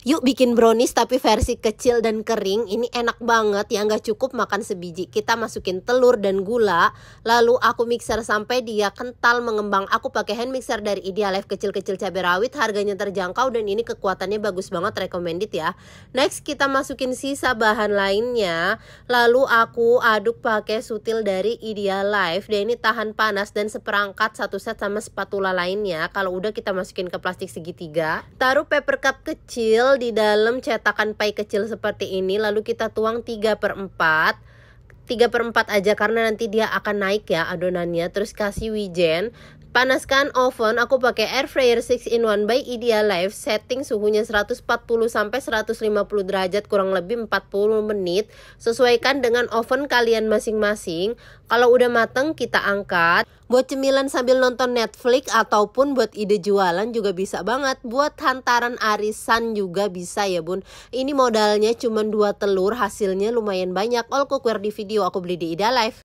Yuk bikin brownies tapi versi kecil dan kering Ini enak banget ya nggak cukup makan sebiji Kita masukin telur dan gula Lalu aku mixer sampai dia kental mengembang Aku pakai hand mixer dari Idealife kecil-kecil cabai rawit Harganya terjangkau dan ini kekuatannya bagus banget recommended ya Next kita masukin sisa bahan lainnya Lalu aku aduk pakai sutil dari Idealife Dan ini tahan panas dan seperangkat satu set sama spatula lainnya Kalau udah kita masukin ke plastik segitiga Taruh paper cup kecil wortel di dalam cetakan pie kecil seperti ini lalu kita tuang 3 per 4 3 per 4 aja karena nanti dia akan naik ya adonannya terus kasih wijen Panaskan oven, aku pakai air fryer 6 in 1 by Idealife. setting suhunya 140 150 derajat kurang lebih 40 menit, sesuaikan dengan oven kalian masing-masing. Kalau udah mateng kita angkat. Buat cemilan sambil nonton Netflix ataupun buat ide jualan juga bisa banget. Buat hantaran arisan juga bisa ya bun. Ini modalnya cuma dua telur, hasilnya lumayan banyak. All cookware di video aku beli di Idealife.